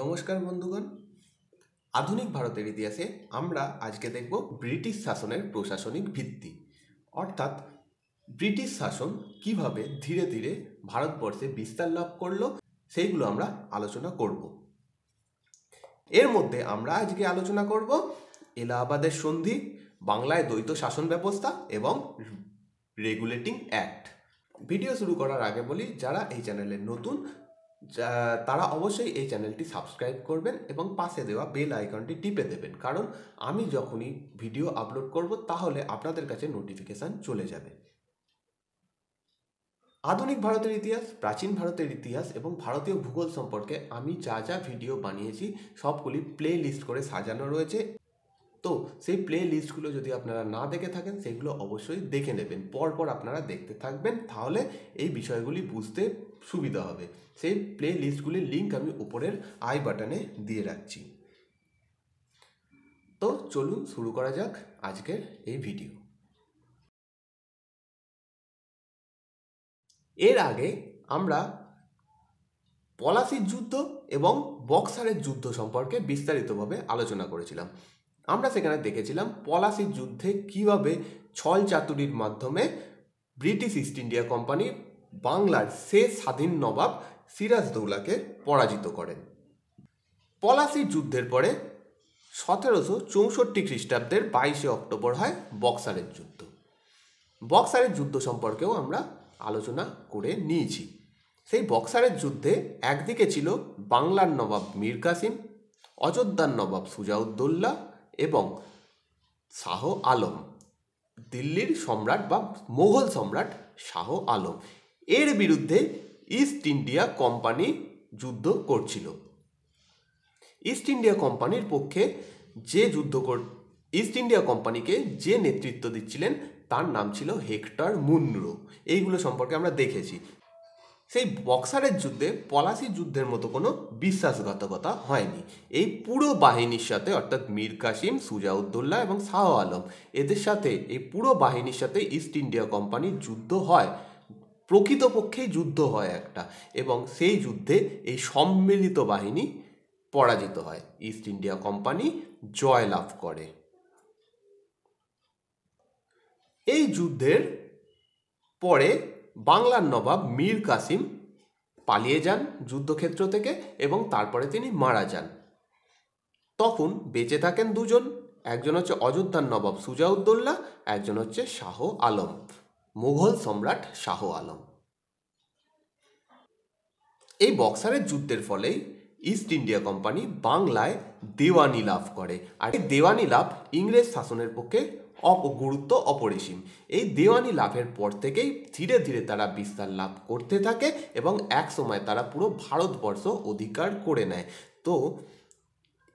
নমস্কার বন্ধুগণ আধুনিক ভারতের ইতিহাসে আমরা আজকে দেখব ব্রিটিশ শাসনের প্রশাসনিক ভিত্তি অর্থাৎ ব্রিটিশ শাসন কিভাবে ধীরে ধীরে ভারতবর্ষে বিস্তার লাভ করলো সেইগুলো আমরা আলোচনা করব এর মধ্যে আমরা আজকে আলোচনা করব এলাহাবাদের সন্ধি বাংলায় দ্বৈত শাসন ব্যবস্থা এবং রেগুলেটিং অ্যাক্ট ভিডিও শুরু করার আগে বলি যারা এই চ্যানেলে নতুন তারা অবশ্যই এই চ্যানেলটি সাবস্ক্রাইব করবেন এবং পাশে দেওয়া বেল আইকনটি টিপে দেবেন কারণ আমি যখনই ভিডিও আপলোড করব তাহলে আপনাদের কাছে নোটিফিকেশান চলে যাবে আধুনিক ভারতের ইতিহাস প্রাচীন ভারতের ইতিহাস এবং ভারতীয় ভূগোল সম্পর্কে আমি যা যা ভিডিও বানিয়েছি সবগুলি প্লে লিস্ট করে সাজানো রয়েছে তো সেই প্লে লিস্টগুলো যদি আপনারা না দেখে থাকেন সেগুলো অবশ্যই দেখে নেবেন পরপর আপনারা দেখতে থাকবেন তাহলে এই বিষয়গুলি বুঝতে সুবিধা হবে সেই প্লে লিস্টগুলির লিঙ্ক আমি উপরের আই বাটনে দিয়ে রাখছি তো চলুন শুরু করা যাক আজকের এই ভিডিও এর আগে আমরা পলাশির যুদ্ধ এবং বক্সারের যুদ্ধ সম্পর্কে বিস্তারিতভাবে আলোচনা করেছিলাম আমরা সেখানে দেখেছিলাম পলাশির যুদ্ধে কিভাবে ছল চাতুরির মাধ্যমে ব্রিটিশ ইস্ট ইন্ডিয়া কোম্পানির বাংলার শেষ স্বাধীন নবাব সিরাজদৌলাকে পরাজিত করেন পলাশি যুদ্ধের পরে সতেরোশো চৌষট্টি খ্রিস্টাব্দের বাইশে অক্টোবর হয় বক্সারের যুদ্ধ বক্সারের যুদ্ধ সম্পর্কেও আমরা আলোচনা করে নিয়েছি সেই বক্সারের যুদ্ধে একদিকে ছিল বাংলার নবাব মীর কাসিম অযোধ্যার নবাব সুজাউদ্দৌল্লা এবং শাহ আলম দিল্লির সম্রাট বা মোগল সম্রাট শাহ আলম এর বিরুদ্ধে ইস্ট ইন্ডিয়া কোম্পানি যুদ্ধ করছিল ইস্ট ইন্ডিয়া কোম্পানির পক্ষে যে যুদ্ধ কর ইস্ট ইন্ডিয়া কোম্পানিকে যে নেতৃত্ব দিচ্ছিলেন তার নাম ছিল হেক্টর মুন্ড্রো এইগুলো সম্পর্কে আমরা দেখেছি সেই বক্সারের যুদ্ধে পলাশি যুদ্ধের মতো কোনো বিশ্বাসঘাতকতা হয়নি এই পুরো বাহিনীর সাথে অর্থাৎ মীর কাসিম সুজাউদ্দুল্লাহ এবং শাহ আলম এদের সাথে এই পুরো বাহিনীর সাথে ইস্ট ইন্ডিয়া কোম্পানির যুদ্ধ হয় প্রকৃতপক্ষেই যুদ্ধ হয় একটা এবং সেই যুদ্ধে এই সম্মিলিত বাহিনী পরাজিত হয় ইস্ট ইন্ডিয়া কোম্পানি জয়লাভ করে এই যুদ্ধের পরে বাংলার নবাব মীর কাসিম পালিয়ে যান যুদ্ধক্ষেত্র থেকে এবং তারপরে তিনি মারা যান তখন বেঁচে থাকেন দুজন একজন হচ্ছে অযোধ্যার নবাব সুজাউদ্দৌল্লা একজন হচ্ছে শাহ আলম মুঘল সম্রাট শাহ আলম এই বক্সারের যুদ্ধের ফলেই ইস্ট ইন্ডিয়া কোম্পানি বাংলায় দেওয়ানি লাভ করে আর এই দেওয়ানি লাভ ইংরেজ শাসনের পক্ষে অপ গুরুত্ব অপরিসীম এই দেওয়ানি লাভের পর থেকেই ধীরে ধীরে তারা বিস্তার লাভ করতে থাকে এবং এক সময় তারা পুরো ভারতবর্ষ অধিকার করে নেয় তো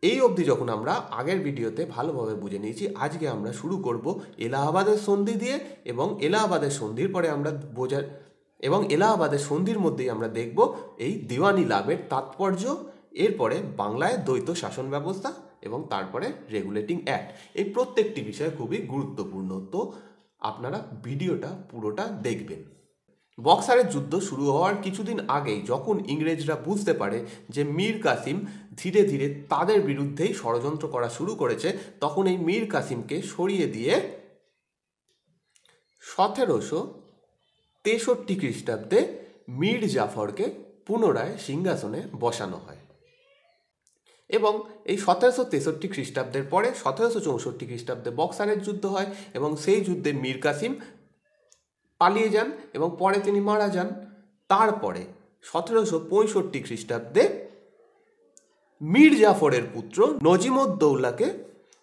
এই অবধি যখন আমরা আগের ভিডিওতে ভালোভাবে বুঝে নিয়েছি আজকে আমরা শুরু করব এলাহাবাদের সন্ধি দিয়ে এবং এলাহাবাদের সন্ধির পরে আমরা বোঝার এবং এলাহাবাদের সন্ধির মধ্যেই আমরা দেখব এই দিওয়ানি লাভের তাৎপর্য এরপরে বাংলায় দ্বৈত শাসন ব্যবস্থা এবং তারপরে রেগুলেটিং অ্যাক্ট এই প্রত্যেকটি বিষয় খুবই গুরুত্বপূর্ণ তো আপনারা ভিডিওটা পুরোটা দেখবেন বক্সারের যুদ্ধ শুরু হওয়ার কিছুদিন আগেই যখন ইংরেজরা বুঝতে পারে যে মীর কাসিম ধীরে ধীরে তাদের বিরুদ্ধেই ষড়যন্ত্র করা শুরু করেছে তখন এই মীর কাসিমকে সরিয়ে দিয়ে সতেরোশো তেষট্টি খ্রিস্টাব্দে মীর জাফরকে পুনরায় সিংহাসনে বসানো হয় এবং এই সতেরোশো তেষট্টি খ্রিস্টাব্দের পরে সতেরোশো চৌষট্টি খ্রিস্টাব্দে বক্সারের যুদ্ধ হয় এবং সেই যুদ্ধে মীর কাসিম পালিয়ে যান এবং পরে তিনি মারা যান তারপরে সতেরোশো পঁয়ষট্টি খ্রিস্টাব্দে মীর জাফরের পুত্র নজিমউদ্দৌলাকে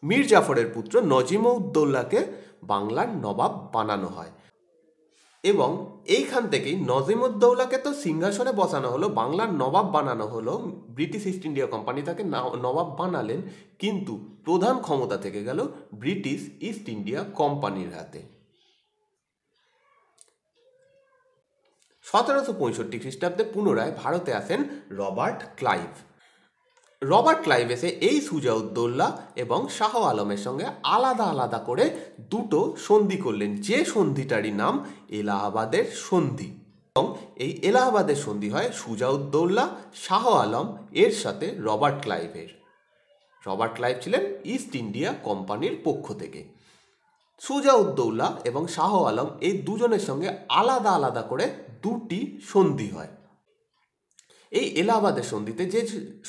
মীর জাফরের পুত্র নজিমউদ্দৌলাকে বাংলার নবাব বানানো হয় এবং এইখান থেকেই উদ্দৌলাকে তো সিংহাসনে বসানো হলো বাংলার নবাব বানানো হলো ব্রিটিশ ইস্ট ইন্ডিয়া কোম্পানি তাকে নবাব বানালেন কিন্তু প্রধান ক্ষমতা থেকে গেল ব্রিটিশ ইস্ট ইন্ডিয়া কোম্পানির হাতে সতেরোশো পঁয়ষট্টি খ্রিস্টাব্দে পুনরায় ভারতে আসেন রবার্ট ক্লাইভ রবার্ট ক্লাইভ এসে এই সুজাউদ্দৌল্লা এবং শাহ আলমের সঙ্গে আলাদা আলাদা করে দুটো সন্ধি করলেন যে সন্ধিটারই নাম এলাহাবাদের সন্ধি এবং এই এলাহাবাদের সন্ধি হয় সুজাউদ্দৌল্লা শাহ আলম এর সাথে রবার্ট ক্লাইভের রবার্ট ক্লাইভ ছিলেন ইস্ট ইন্ডিয়া কোম্পানির পক্ষ থেকে সুজাউদ্দৌলা এবং শাহ আলম এই দুজনের সঙ্গে আলাদা আলাদা করে দুটি সন্ধি হয় এই এলাহাবাদের সন্ধিতে যে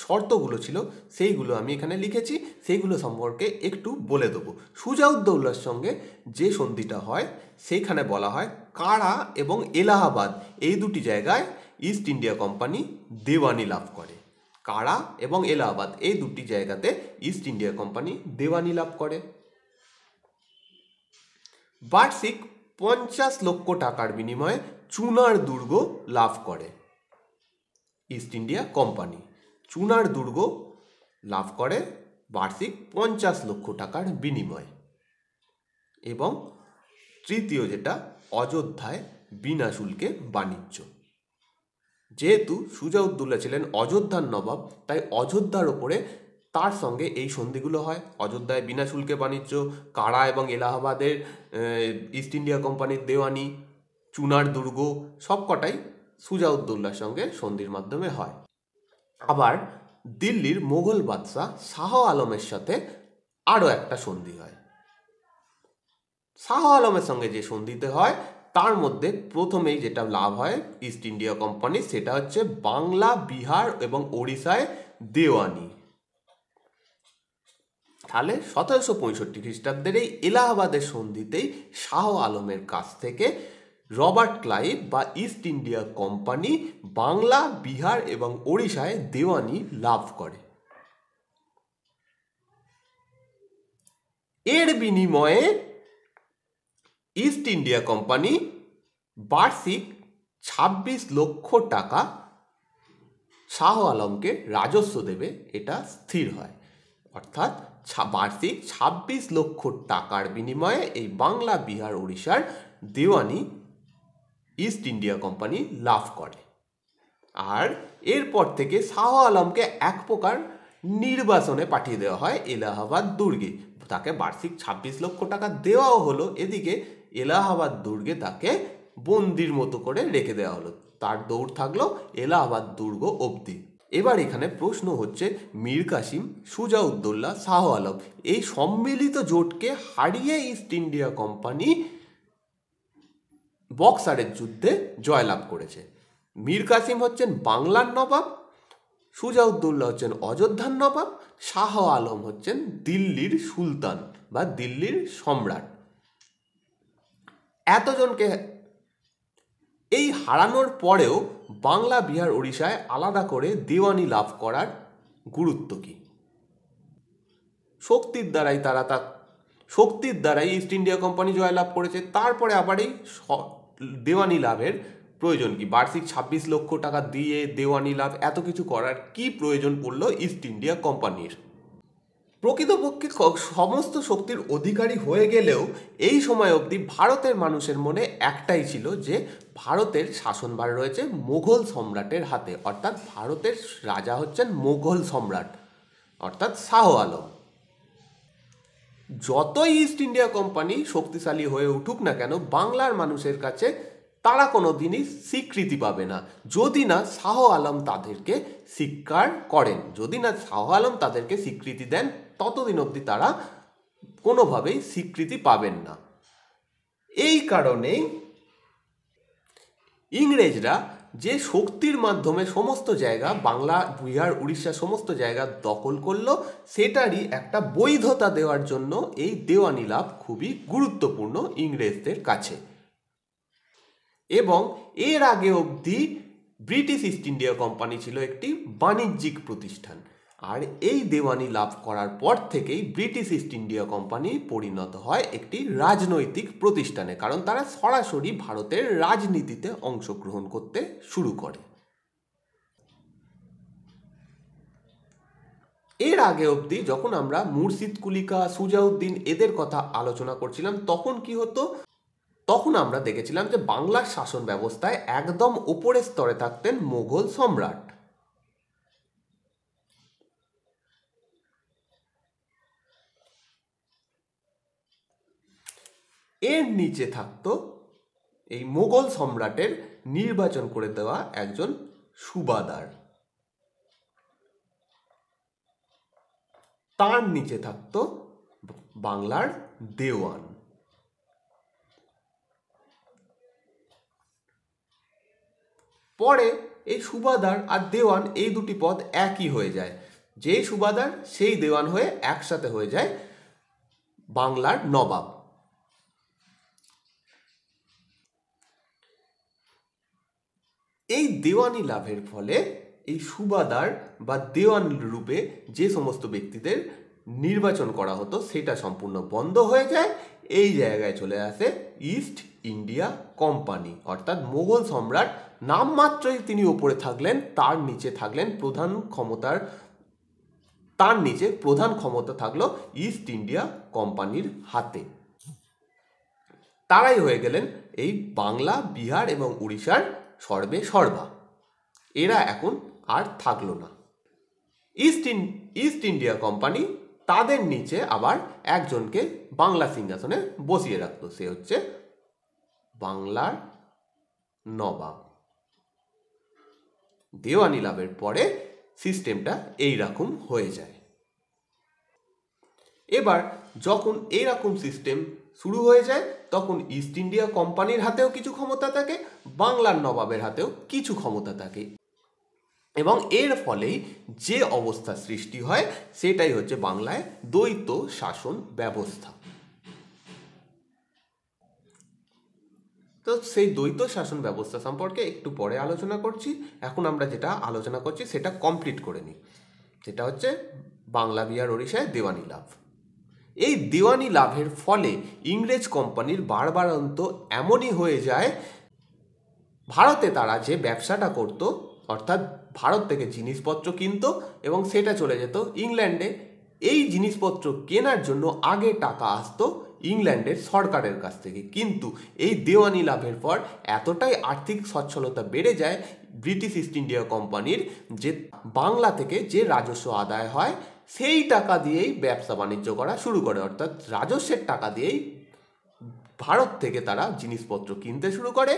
শর্তগুলো ছিল সেইগুলো আমি এখানে লিখেছি সেইগুলো সম্পর্কে একটু বলে দেবো সুজাউদ্দৌলার সঙ্গে যে সন্ধিটা হয় সেইখানে বলা হয় কারা এবং এলাহাবাদ এই দুটি জায়গায় ইস্ট ইন্ডিয়া কোম্পানি দেওয়ানি লাভ করে কারা এবং এলাহাবাদ এই দুটি জায়গাতে ইস্ট ইন্ডিয়া কোম্পানি দেওয়ানি লাভ করে বার্ষিক পঞ্চাশ লক্ষ টাকার বিনিময়ে চুনার দুর্গ লাভ করে ইস্ট ইন্ডিয়া কোম্পানি চুনার দুর্গ লাভ করে বার্ষিক পঞ্চাশ লক্ষ টাকার বিনিময়ে এবং তৃতীয় যেটা অযোধ্যায় বিনা শুল্কে বাণিজ্য যেহেতু সুজাউদ্দুল্লাহ ছিলেন অযোধ্যার নবাব তাই অযোধ্যার ওপরে তার সঙ্গে এই সন্ধিগুলো হয় অযোধ্যায় বিনা শুল্কে বাণিজ্য কারা এবং এলাহাবাদের ইস্ট ইন্ডিয়া কোম্পানির দেওয়ানি চুনার দুর্গ সবকটাই সুজাউদ্দৌল্লার সঙ্গে সন্ধির মাধ্যমে হয় আবার দিল্লির মোগল বাদশাহ শাহ আলমের সাথে আরও একটা সন্ধি হয় শাহ আলমের সঙ্গে যে সন্ধিতে হয় তার মধ্যে প্রথমেই যেটা লাভ হয় ইস্ট ইন্ডিয়া কোম্পানি সেটা হচ্ছে বাংলা বিহার এবং ওড়িশায় দেওয়ানি তাহলে সতেরোশো পঁয়ষট্টি খ্রিস্টাব্দের এই এলাহাবাদের সন্ধিতেই শাহ আলমের কাছ থেকে রবার্ট ক্লাইভ বা East India company Bangla Bihar এবং ওড়িশায় দেওয়ানি লাভ করে এর বিনিময়ে ইস্ট ইন্ডিয়া কোম্পানি বার্ষিক ২৬ লক্ষ টাকা শাহ আলমকে রাজস্ব দেবে এটা স্থির হয় অর্থাৎ বার্ষিক ছাব্বিশ লক্ষ টাকার বিনিময়ে এই বাংলা বিহার উড়িষ্যার দেওয়ানি ইস্ট ইন্ডিয়া কোম্পানি লাভ করে আর এরপর থেকে শাহ আলমকে এক প্রকার নির্বাসনে পাঠিয়ে দেওয়া হয় এলাহাবাদ দুর্গে তাকে বার্ষিক ছাব্বিশ লক্ষ টাকা দেওয়াও হলো এদিকে এলাহাবাদ দুর্গে তাকে বন্দির মতো করে রেখে দেওয়া হলো তার দৌড় থাকলো এলাহাবাদ দুর্গ অবধি এবার এখানে প্রশ্ন হচ্ছে মীর কাসিম সুজাউদ্দৌল্লা শাহ আলম এই সম্মিলিত জোটকে হারিয়ে ইস্ট ইন্ডিয়া কোম্পানি বক্সারের যুদ্ধে জয়লাভ করেছে মীর কাসিম হচ্ছেন বাংলার নবাব সুজাউদ্দৌল্লা হচ্ছেন অযোধ্যার নবাব শাহ আলম হচ্ছেন দিল্লির সুলতান বা দিল্লির সম্রাট এতজনকে এই হারানোর পরেও বাংলা বিহার ওড়িশায় আলাদা করে দেওয়ানি লাভ করার গুরুত্ব কী শক্তির দ্বারাই তারা তা শক্তির দ্বারাই ইস্ট ইন্ডিয়া কোম্পানি জয়লাভ করেছে তারপরে আবার এই দেওয়ানি লাভের প্রয়োজন কি বার্ষিক ছাব্বিশ লক্ষ টাকা দিয়ে দেওয়ানি লাভ এত কিছু করার কি প্রয়োজন পড়লো ইস্ট ইন্ডিয়া কোম্পানির প্রকৃতপক্ষে সমস্ত শক্তির অধিকারী হয়ে গেলেও এই সময় অবধি ভারতের মানুষের মনে একটাই ছিল যে ভারতের শাসনভার রয়েছে মোঘল সম্রাটের হাতে অর্থাৎ ভারতের রাজা হচ্ছেন মোঘল সম্রাট অর্থাৎ শাহ আলম যতই ইস্ট ইন্ডিয়া কোম্পানি শক্তিশালী হয়ে উঠুক না কেন বাংলার মানুষের কাছে তারা কোনো দিনই স্বীকৃতি পাবে না যদি না শাহ আলম তাদেরকে স্বীকার করেন যদি না শাহ আলম তাদেরকে স্বীকৃতি দেন ততদিন অবধি তারা কোনোভাবেই স্বীকৃতি পাবেন না এই কারণেই ইংরেজরা যে শক্তির মাধ্যমে সমস্ত জায়গা বাংলা বিহার উড়িষ্যা সমস্ত জায়গা দখল করলো সেটারই একটা বৈধতা দেওয়ার জন্য এই দেওয়ানি লাভ খুবই গুরুত্বপূর্ণ ইংরেজদের কাছে এবং এর আগে অবধি ব্রিটিশ ইস্ট ইন্ডিয়া কোম্পানি ছিল একটি বাণিজ্যিক প্রতিষ্ঠান আর এই দেওয়ানি লাভ করার পর থেকেই ব্রিটিশ ইস্ট ইন্ডিয়া কোম্পানি পরিণত হয় একটি রাজনৈতিক প্রতিষ্ঠানে কারণ তারা সরাসরি ভারতের রাজনীতিতে অংশগ্রহণ করতে শুরু করে এর আগে অবধি যখন আমরা মুর্শিদ কুলিকা সুজাউদ্দিন এদের কথা আলোচনা করছিলাম তখন কি হতো তখন আমরা দেখেছিলাম যে বাংলার শাসন ব্যবস্থায় একদম ওপরের স্তরে থাকতেন মোগল সম্রাট এর নিচে থাকত এই মোগল সম্রাটের নির্বাচন করে দেওয়া একজন সুবাদার তার নিচে থাকত বাংলার দেওয়ান পরে এই সুবাদার আর দেওয়ান এই দুটি পদ একই হয়ে যায় যেই সুবাদার সেই দেওয়ান হয়ে একসাথে হয়ে যায় বাংলার নবাব এই দেওয়ানি লাভের ফলে এই সুবাদার বা দেওয়ান রূপে যে সমস্ত ব্যক্তিদের নির্বাচন করা হতো সেটা সম্পূর্ণ বন্ধ হয়ে যায় এই জায়গায় চলে আসে ইস্ট ইন্ডিয়া কোম্পানি অর্থাৎ মোগল সম্রাট নামমাত্রই তিনি ওপরে থাকলেন তার নিচে থাকলেন প্রধান ক্ষমতার তার নিচে প্রধান ক্ষমতা থাকলো ইস্ট ইন্ডিয়া কোম্পানির হাতে তারাই হয়ে গেলেন এই বাংলা বিহার এবং উড়িষ্যার সর্বে সর্বা এরা এখন আর থাকলো না East in East India company তাদের নিচে আবার একজনকে বাংলা সিংহাসনে বসিয়ে রাখত সে হচ্ছে বাংলার নবাব দেওয়ানি লাভের পরে সিস্টেমটা এইরকম হয়ে যায় এবার যখন এইরকম সিস্টেম শুরু হয়ে যায় তখন ইস্ট ইন্ডিয়া কোম্পানির হাতেও কিছু ক্ষমতা থাকে বাংলার নবাবের হাতেও কিছু ক্ষমতা থাকে এবং এর ফলেই যে অবস্থা সৃষ্টি হয় সেটাই হচ্ছে বাংলায় দ্বৈত শাসন ব্যবস্থা তো সেই দ্বৈত শাসন ব্যবস্থা সম্পর্কে একটু পরে আলোচনা করছি এখন আমরা যেটা আলোচনা করছি সেটা কমপ্লিট করে নিই সেটা হচ্ছে বাংলা বিহার ওড়িশায় দেওয়ানি লাভ এই দেওয়ানি লাভের ফলে ইংরেজ কোম্পানির বারবারান্ত এমনই হয়ে যায় ভারতে তারা যে ব্যবসাটা করত অর্থাৎ ভারত থেকে জিনিসপত্র কিনত এবং সেটা চলে যেত ইংল্যান্ডে এই জিনিসপত্র কেনার জন্য আগে টাকা আসতো ইংল্যান্ডের সরকারের কাছ থেকে কিন্তু এই দেওয়ানি লাভের পর এতটাই আর্থিক সচ্ছলতা বেড়ে যায় ব্রিটিশ ইস্ট ইন্ডিয়া কোম্পানির যে বাংলা থেকে যে রাজস্ব আদায় হয় সেই টাকা দিয়েই ব্যবসা বাণিজ্য করা শুরু করে অর্থাৎ রাজস্বের টাকা দিয়েই ভারত থেকে তারা জিনিসপত্র কিনতে শুরু করে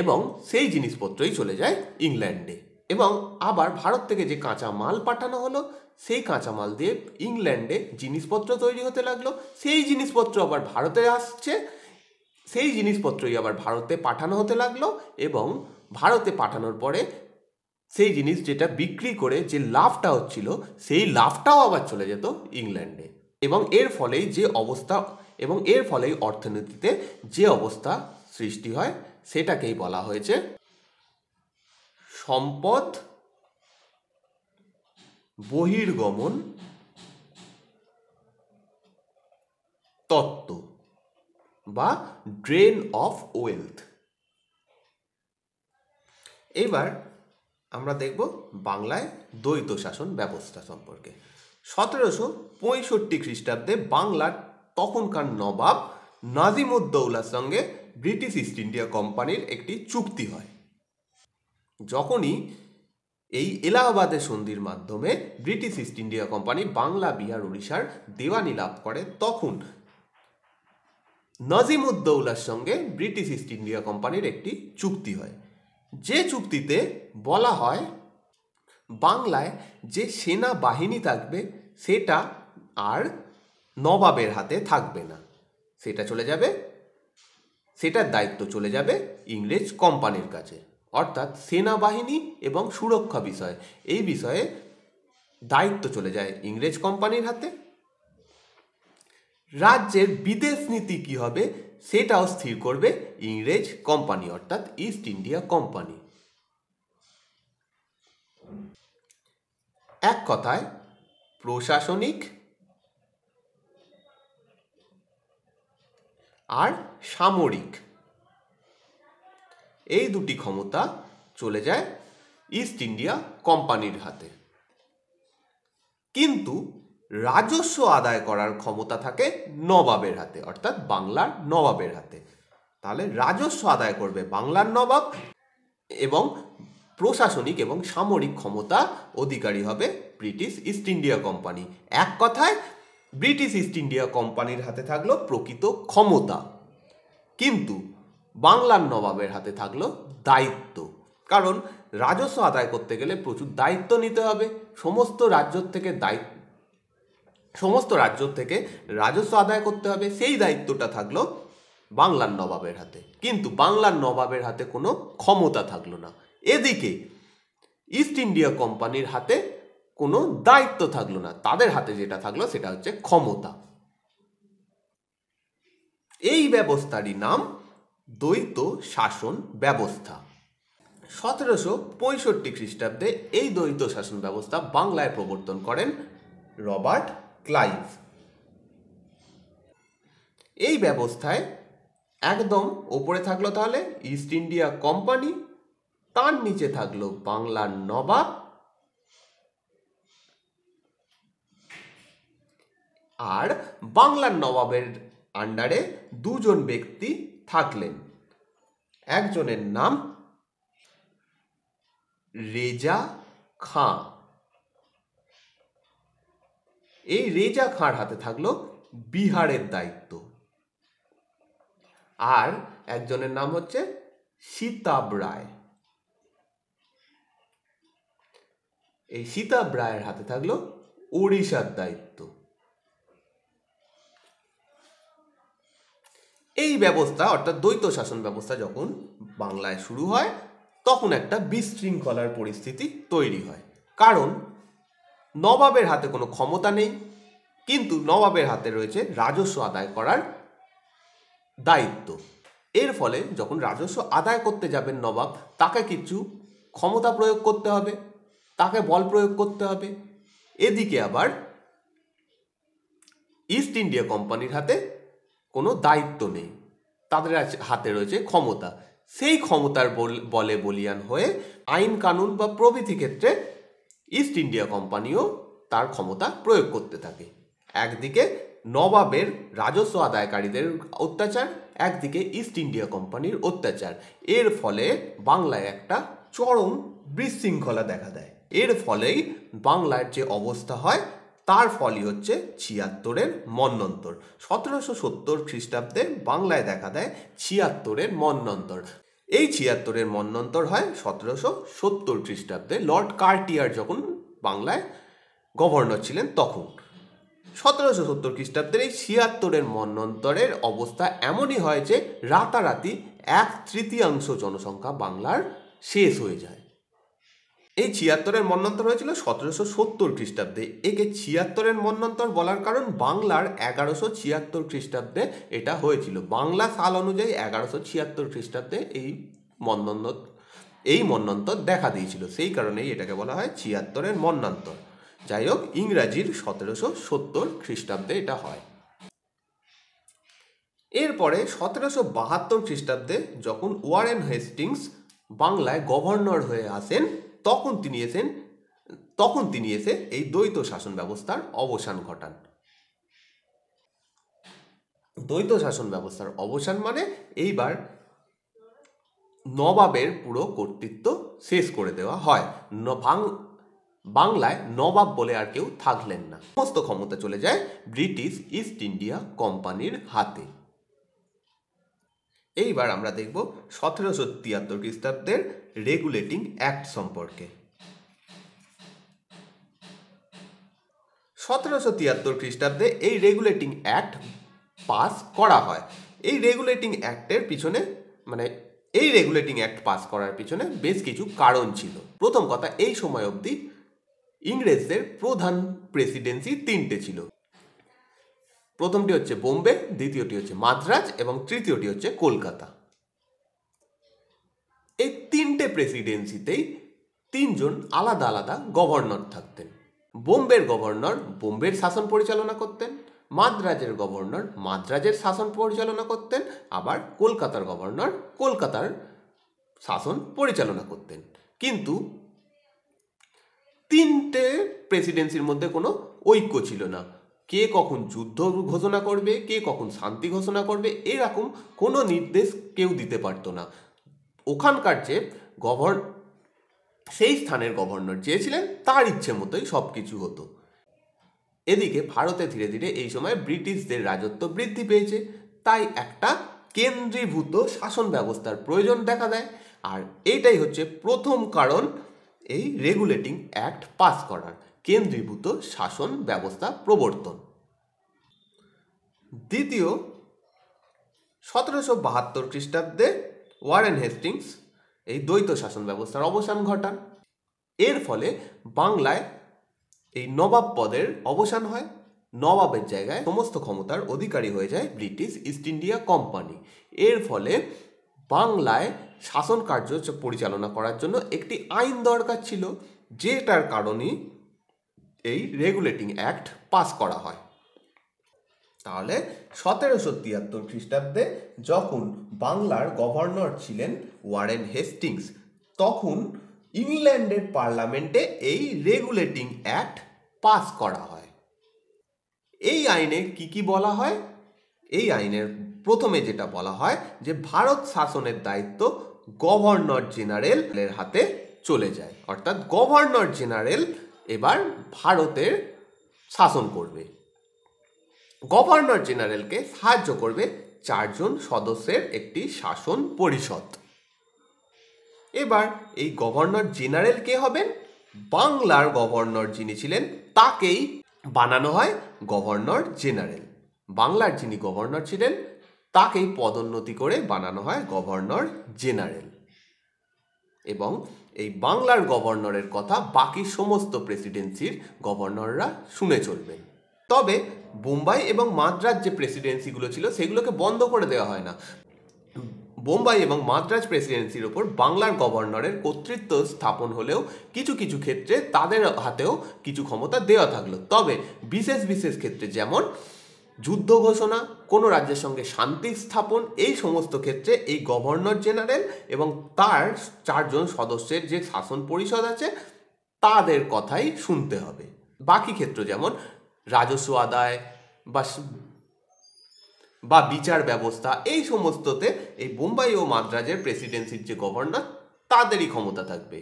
এবং সেই জিনিসপত্রই চলে যায় ইংল্যান্ডে এবং আবার ভারত থেকে যে কাঁচা মাল পাঠানো হলো সেই কাঁচামাল দিয়ে ইংল্যান্ডে জিনিসপত্র তৈরি হতে লাগলো সেই জিনিসপত্র আবার ভারতে আসছে সেই জিনিসপত্রই আবার ভারতে পাঠানো হতে লাগলো এবং ভারতে পাঠানোর পরে সেই জিনিস যেটা বিক্রি করে যে লাভটা হচ্ছিল সেই লাভটাও আবার চলে যেত ইংল্যান্ডে এবং এর ফলেই যে অবস্থা এবং এর ফলেই অর্থনীতিতে যে অবস্থা সৃষ্টি হয় সেটাকেই বলা হয়েছে সম্পদ বহির্গমন তত্ত্ব বা ড্রেন অফ ওয়েলথ এবার আমরা দেখব বাংলায় দ্বৈত শাসন ব্যবস্থা সম্পর্কে সতেরোশো পঁয়ষট্টি খ্রিস্টাব্দে বাংলার তখনকার নবাব নাজিমুদ্দৌলার সঙ্গে ব্রিটিশ ইস্ট ইন্ডিয়া কোম্পানির একটি চুক্তি হয় যখনই এই এলাহাবাদের সন্ধির মাধ্যমে British East India company Bangla Bihar উড়িষ্যার দেওয়ানি লাভ করে তখন নাজিমুদ্দৌলার সঙ্গে ব্রিটিশ ইস্ট ইন্ডিয়া কোম্পানির একটি চুক্তি হয় যে চুক্তিতে বলা হয় বাংলায় যে সেনা বাহিনী থাকবে সেটা আর নবাবের হাতে থাকবে না সেটা চলে যাবে সেটার দায়িত্ব চলে যাবে ইংরেজ কোম্পানির কাছে অর্থাৎ সেনাবাহিনী এবং সুরক্ষা বিষয় এই বিষয়ে দায়িত্ব চলে যায় ইংরেজ কোম্পানির হাতে রাজ্যের বিদেশ নীতি কি হবে সেটাও স্থির করবে ইংরেজ কোম্পানি অর্থাৎ ইস্ট ইন্ডিয়া কোম্পানি এক কথায় প্রশাসনিক আর সামরিক এই দুটি ক্ষমতা চলে যায় ইস্ট ইন্ডিয়া কোম্পানির হাতে কিন্তু রাজস্ব আদায় করার ক্ষমতা থাকে নবাবের হাতে অর্থাৎ বাংলার নবাবের হাতে তাহলে রাজস্ব আদায় করবে বাংলার নবাব এবং প্রশাসনিক এবং সামরিক ক্ষমতা অধিকারী হবে ব্রিটিশ ইস্ট ইন্ডিয়া কোম্পানি এক কথায় ব্রিটিশ ইস্ট ইন্ডিয়া কোম্পানির হাতে থাকলো প্রকৃত ক্ষমতা কিন্তু বাংলার নবাবের হাতে থাকলো দায়িত্ব কারণ রাজস্ব আদায় করতে গেলে প্রচুর দায়িত্ব নিতে হবে সমস্ত রাজ্য থেকে দায়িত্ব সমস্ত রাজ্য থেকে রাজস্ব আদায় করতে হবে সেই দায়িত্বটা থাকলো বাংলার নবাবের হাতে কিন্তু বাংলার নবাবের হাতে কোনো ক্ষমতা থাকলো না এদিকে ইস্ট ইন্ডিয়া কোম্পানির হাতে কোনো দায়িত্ব থাকলো না তাদের হাতে যেটা থাকলো সেটা হচ্ছে ক্ষমতা এই ব্যবস্থারই নাম দ্বৈত শাসন ব্যবস্থা সতেরোশো পঁয়ষট্টি খ্রিস্টাব্দে এই দ্বৈত শাসন ব্যবস্থা বাংলায় প্রবর্তন করেন রবার্ট ক্লাইভ এই ব্যবস্থায় একদম ওপরে থাকলো তাহলে ইস্ট ইন্ডিয়া কোম্পানি তার নিচে থাকলো বাংলার নবাব আর বাংলার নবাবের আন্ডারে দুজন ব্যক্তি থাকলেন একজনের নাম রেজা খাঁ এই রেজা খাঁর হাতে থাকলো বিহারের দায়িত্ব আর একজনের নাম হচ্ছে সীতাব রায় এই সীতাব রায়ের হাতে থাকলো ওড়িশার দায়িত্ব এই ব্যবস্থা অর্থাৎ দ্বৈত শাসন ব্যবস্থা যখন বাংলায় শুরু হয় তখন একটা বিশৃঙ্খলার পরিস্থিতি তৈরি হয় কারণ নবাবের হাতে কোনো ক্ষমতা নেই কিন্তু নবাবের হাতে রয়েছে রাজস্ব আদায় করার দায়িত্ব এর ফলে যখন রাজস্ব আদায় করতে যাবেন নবাব তাকে কিছু ক্ষমতা প্রয়োগ করতে হবে তাকে বল প্রয়োগ করতে হবে এদিকে আবার ইস্ট ইন্ডিয়া কোম্পানির হাতে কোনো দায়িত্ব নেই তাদের হাতে রয়েছে ক্ষমতা সেই ক্ষমতার বলে বলিয়ান হয়ে আইন কানুন বা প্রভৃতি ক্ষেত্রে ইস্ট ইন্ডিয়া কোম্পানিও তার ক্ষমতা প্রয়োগ করতে থাকে একদিকে নবাবের রাজস্ব আদায়কারীদের অত্যাচার একদিকে ইস্ট ইন্ডিয়া কোম্পানির অত্যাচার এর ফলে বাংলায় একটা চরম বিশৃঙ্খলা দেখা দেয় এর ফলেই বাংলার যে অবস্থা হয় তার ফলই হচ্ছে ছিয়াত্তরের মন্নন্তর সতেরোশো সত্তর খ্রিস্টাব্দে বাংলায় দেখা দেয় ছিয়াত্তরের মন্নন্তর এই ছিয়াত্তরের মন্যন্তর হয় সতেরোশো সত্তর খ্রিস্টাব্দে লর্ড কার্টিয়ার যখন বাংলায় গভর্নর ছিলেন তখন সতেরোশো সত্তর খ্রিস্টাব্দের এই ছিয়াত্তরের মন্যন্তরের অবস্থা এমনই হয় যে রাতারাতি এক তৃতীয়াংশ জনসংখ্যা বাংলার শেষ হয়ে যায় এই ছিয়াত্তরের মন্বন্তর হয়েছিল সতেরোশো সত্তর খ্রিস্টাব্দে একে ছিয়াত্তরের মন্বন্তর বলার কারণ বাংলার এগারোশো ছিয়াত্তর খ্রিস্টাব্দে এটা হয়েছিল বাংলা সাল অনুযায়ী এগারোশো ছিয়াত্তর খ্রিস্টাব্দে এই মন্বন্তর এই মন্বন্তর দেখা দিয়েছিল সেই কারণেই এটাকে বলা হয় ছিয়াত্তরের মন্নান্তর যাই হোক ইংরাজির সতেরোশো সত্তর খ্রিস্টাব্দে এটা হয় এরপরে সতেরোশো বাহাত্তর খ্রিস্টাব্দে যখন ওয়ারেন হেস্টিংস বাংলায় গভর্নর হয়ে আসেন তখন তিনি এসেন তখন তিনি এসে এই দ্বৈত শাসন ব্যবস্থার অবসান ঘটান দ্বৈত শাসন ব্যবস্থার অবসান মানে এইবার নবাবের পুরো কর্তৃত্ব শেষ করে দেওয়া হয় বাংলায় নবাব বলে আর কেউ থাকলেন না সমস্ত ক্ষমতা চলে যায় ব্রিটিশ ইস্ট ইন্ডিয়া কোম্পানির হাতে এইবার আমরা দেখব সতেরোশো তিয়াত্তর খ্রিস্টাব্দের রেগুলেটিং অ্যাক্ট সম্পর্কে সতেরোশো তিয়াত্তর খ্রিস্টাব্দে এই রেগুলেটিং অ্যাক্ট পাস করা হয় এই রেগুলেটিং অ্যাক্টের পিছনে মানে এই রেগুলেটিং অ্যাক্ট পাস করার পিছনে বেশ কিছু কারণ ছিল প্রথম কথা এই সময় অবধি ইংরেজদের প্রধান প্রেসিডেন্সি তিনটে ছিল প্রথমটি হচ্ছে বোম্বে দ্বিতীয়টি হচ্ছে মাদ্রাজ এবং তৃতীয়টি হচ্ছে কলকাতা এই তিনটে প্রেসিডেন্সিতেই তিনজন আলাদা আলাদা গভর্নর থাকতেন বোম্বের গভর্নর বোম্বের শাসন পরিচালনা করতেন মাদ্রাজের গভর্নর মাদ্রাজের শাসন পরিচালনা করতেন আবার কলকাতার গভর্নর কলকাতার শাসন পরিচালনা করতেন কিন্তু তিনটে প্রেসিডেন্সির মধ্যে কোনো ঐক্য ছিল না কে কখন যুদ্ধ ঘোষণা করবে কে কখন শান্তি ঘোষণা করবে এরকম কোনো নির্দেশ কেউ দিতে পারতো না ওখানকার যে গভর্ন সেই স্থানের গভর্নর চেয়েছিলেন তার ইচ্ছে মতোই সব কিছু হতো এদিকে ভারতে ধীরে ধীরে এই সময় ব্রিটিশদের রাজত্ব বৃদ্ধি পেয়েছে তাই একটা কেন্দ্রীভূত শাসন ব্যবস্থার প্রয়োজন দেখা দেয় আর এইটাই হচ্ছে প্রথম কারণ এই রেগুলেটিং অ্যাক্ট পাস করার কেন্দ্রীভূত শাসন ব্যবস্থা প্রবর্তন দ্বিতীয় সতেরোশো বাহাত্তর খ্রিস্টাব্দে ওয়ারেন হেস্টিংস এই দ্বৈত শাসন ব্যবস্থার অবসান ঘটান এর ফলে বাংলায় এই নবাব পদের অবসান হয় নবাবের জায়গায় সমস্ত ক্ষমতার অধিকারী হয়ে যায় ব্রিটিশ ইস্ট ইন্ডিয়া কোম্পানি এর ফলে বাংলায় শাসন কার্য পরিচালনা করার জন্য একটি আইন দরকার ছিল যেটার কারণে এই রেগুলেটিং অ্যাক্ট পাস করা হয় তাহলে সতেরোশো তিয়াত্তর খ্রিস্টাব্দে যখন বাংলার গভর্নর ছিলেন ওয়ারেন হেস্টিংস তখন ইংল্যান্ডের পার্লামেন্টে এই রেগুলেটিং অ্যাক্ট পাস করা হয় এই আইনে কি কি বলা হয় এই আইনের প্রথমে যেটা বলা হয় যে ভারত শাসনের দায়িত্ব গভর্নর জেনারেলের হাতে চলে যায় অর্থাৎ গভর্নর জেনারেল এবার ভারতের শাসন করবে গভর্নর জেনারেলকে সাহায্য করবে চারজন সদস্যের একটি শাসন পরিষদ এবার এই গভর্নর জেনারেল কে হবেন বাংলার গভর্নর যিনি ছিলেন তাকেই বানানো হয় গভর্নর জেনারেল বাংলার যিনি গভর্নর ছিলেন তাকেই পদোন্নতি করে বানানো হয় গভর্নর জেনারেল এবং এই বাংলার গভর্নরের কথা বাকি সমস্ত প্রেসিডেন্সির গভর্নররা শুনে চলবেন তবে বোম্বাই এবং মাদ্রাজ যে প্রেসিডেন্সিগুলো ছিল সেগুলোকে বন্ধ করে দেওয়া হয় না বোম্বাই এবং মাদ্রাজ প্রেসিডেন্সির ওপর বাংলার গভর্নরের কর্তৃত্ব স্থাপন হলেও কিছু কিছু ক্ষেত্রে তাদের হাতেও কিছু ক্ষমতা দেওয়া থাকলো তবে বিশেষ বিশেষ ক্ষেত্রে যেমন যুদ্ধ ঘোষণা কোনো রাজ্যের সঙ্গে শান্তি স্থাপন এই সমস্ত ক্ষেত্রে এই গভর্নর জেনারেল এবং তার চারজন সদস্যের যে শাসন পরিষদ আছে তাদের কথাই শুনতে হবে বাকি ক্ষেত্র যেমন রাজস্ব আদায় বা বা বিচার ব্যবস্থা এই সমস্ততে এই বোম্বাই ও মাদ্রাজের প্রেসিডেন্সির যে গভর্নর তাদেরই ক্ষমতা থাকবে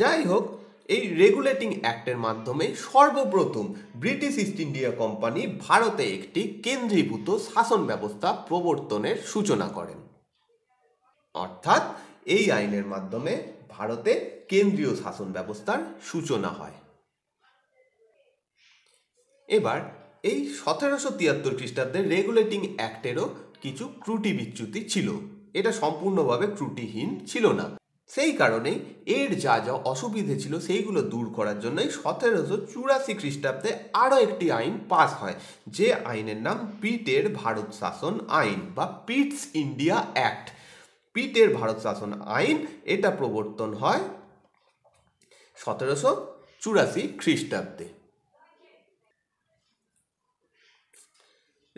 যাই হোক এই রেগুলেটিং অ্যাক্টের মাধ্যমে সর্বপ্রথম ব্রিটিশ ইস্ট ইন্ডিয়া কোম্পানি ভারতে একটি কেন্দ্রীভূত শাসন ব্যবস্থা প্রবর্তনের সূচনা করেন অর্থাৎ এই আইনের মাধ্যমে ভারতে কেন্দ্রীয় শাসন ব্যবস্থার সূচনা হয় এবার এই সতেরোশো তিয়াত্তর খ্রিস্টাব্দে রেগুলেটিং অ্যাক্টেরও কিছু ত্রুটি বিচ্যুতি ছিল এটা সম্পূর্ণভাবে ত্রুটিহীন ছিল না সেই কারণে এর যা যা অসুবিধে ছিল সেইগুলো দূর করার জন্যই সতেরোশো চুরাশি খ্রিস্টাব্দে আরও একটি আইন পাস হয় যে আইনের নাম পিটের ভারত শাসন আইন বা পিটস ইন্ডিয়া অ্যাক্ট পিটের ভারত শাসন আইন এটা প্রবর্তন হয় সতেরোশো চুরাশি খ্রিস্টাব্দে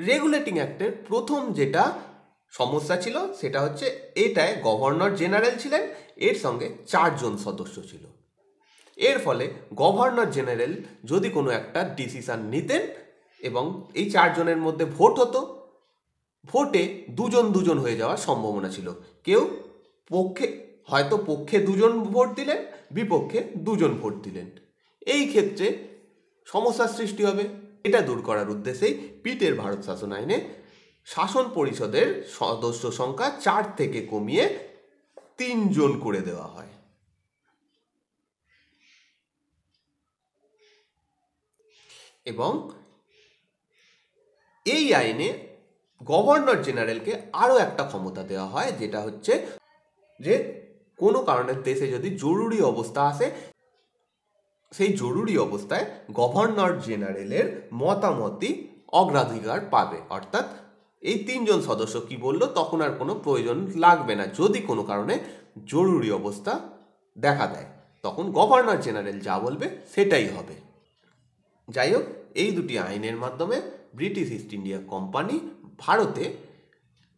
রেগুলেটিং অ্যাক্টের প্রথম যেটা সমস্যা ছিল সেটা হচ্ছে এটায় গভর্নর জেনারেল ছিলেন এর সঙ্গে চারজন সদস্য ছিল এর ফলে গভর্নর জেনারেল যদি কোনো একটা ডিসিশান নিতেন এবং এই চারজনের মধ্যে ভোট হতো ভোটে দুজন দুজন হয়ে যাওয়ার সম্ভাবনা ছিল কেউ পক্ষে হয়তো পক্ষে দুজন ভোট দিলেন বিপক্ষে দুজন ভোট দিলেন এই ক্ষেত্রে সমস্যার সৃষ্টি হবে এটা দূর করার উদ্দেশ্যেই পিটের ভারত শাসন আইনে শাসন পরিষদের সদস্য সংখ্যা চার থেকে কমিয়ে তিনজন করে দেওয়া হয় এবং এই আইনে গভর্নর জেনারেলকে আরও একটা ক্ষমতা দেওয়া হয় যেটা হচ্ছে যে কোনো কারণে দেশে যদি জরুরি অবস্থা আসে সেই জরুরি অবস্থায় গভর্নর জেনারেলের মতামতই অগ্রাধিকার পাবে অর্থাৎ এই তিনজন সদস্য কি বলল তখন আর কোনো প্রয়োজন লাগবে না যদি কোনো কারণে জরুরি অবস্থা দেখা দেয় তখন গভর্নর জেনারেল যা বলবে সেটাই হবে যাই হোক এই দুটি আইনের মাধ্যমে ব্রিটিশ ইস্ট ইন্ডিয়া কোম্পানি ভারতে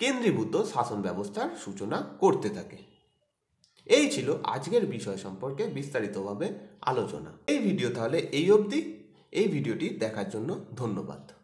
কেন্দ্রীভূত শাসন ব্যবস্থার সূচনা করতে থাকে এই ছিল আজকের বিষয় সম্পর্কে বিস্তারিতভাবে আলোচনা এই ভিডিও তাহলে এই অবধি এই ভিডিওটি দেখার জন্য ধন্যবাদ